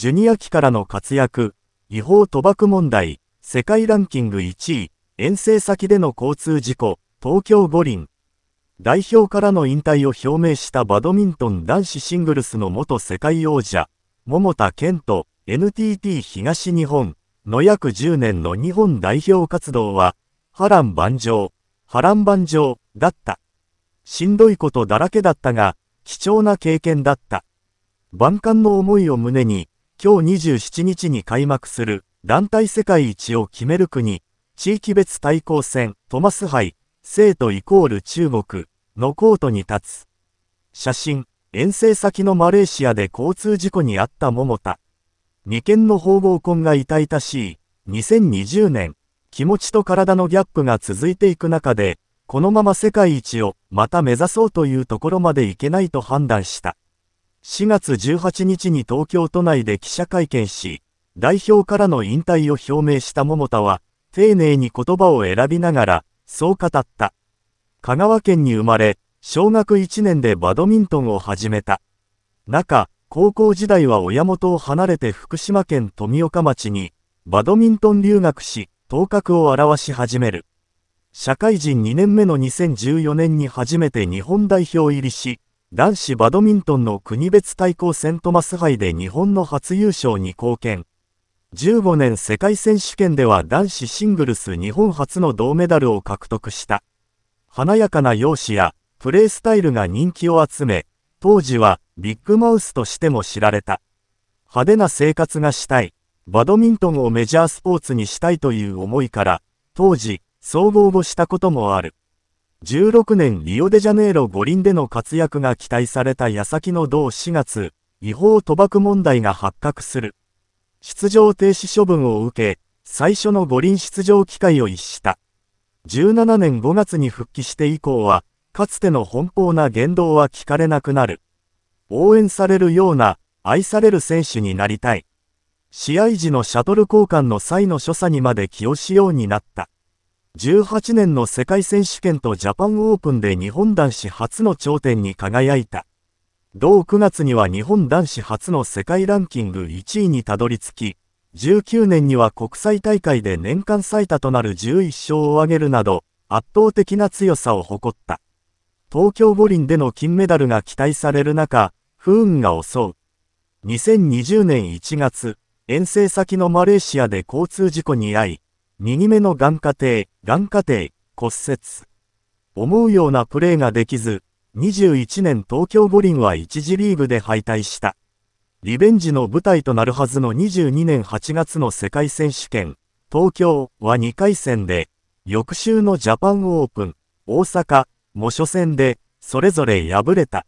ジュニア期からの活躍、違法賭博問題、世界ランキング1位、遠征先での交通事故、東京五輪。代表からの引退を表明したバドミントン男子シングルスの元世界王者、桃田健と NTT 東日本の約10年の日本代表活動は、波乱万丈、波乱万丈だった。しんどいことだらけだったが、貴重な経験だった。万感の思いを胸に、今日27日に開幕する団体世界一を決める国、地域別対抗戦トマス杯、生徒イコール中国のコートに立つ。写真、遠征先のマレーシアで交通事故に遭った桃田。二件の縫合婚が痛々しい、2020年、気持ちと体のギャップが続いていく中で、このまま世界一をまた目指そうというところまでいけないと判断した。4月18日に東京都内で記者会見し、代表からの引退を表明した桃田は、丁寧に言葉を選びながら、そう語った。香川県に生まれ、小学1年でバドミントンを始めた。中、高校時代は親元を離れて福島県富岡町に、バドミントン留学し、頭角を現し始める。社会人2年目の2014年に初めて日本代表入りし、男子バドミントンの国別対抗セントマス杯で日本の初優勝に貢献。15年世界選手権では男子シングルス日本初の銅メダルを獲得した。華やかな容姿やプレースタイルが人気を集め、当時はビッグマウスとしても知られた。派手な生活がしたい。バドミントンをメジャースポーツにしたいという思いから、当時、総合をしたこともある。1 6年リオデジャネイロ五輪での活躍が期待された矢先の同4月、違法賭博問題が発覚する。出場停止処分を受け、最初の五輪出場機会を逸した。17年5月に復帰して以降は、かつての奔放な言動は聞かれなくなる。応援されるような、愛される選手になりたい。試合時のシャトル交換の際の所作にまで気をしようになった。1 8年の世界選手権とジャパンオープンで日本男子初の頂点に輝いた。同9月には日本男子初の世界ランキング1位にたどり着き、19年には国際大会で年間最多となる11勝を挙げるなど、圧倒的な強さを誇った。東京五輪での金メダルが期待される中、不運が襲う。2020年1月、遠征先のマレーシアで交通事故に遭い、右目の眼下底、眼下底、骨折。思うようなプレーができず、21年東京五輪は1次リーグで敗退した。リベンジの舞台となるはずの22年8月の世界選手権、東京は2回戦で、翌週のジャパンオープン、大阪も初戦で、それぞれ敗れた。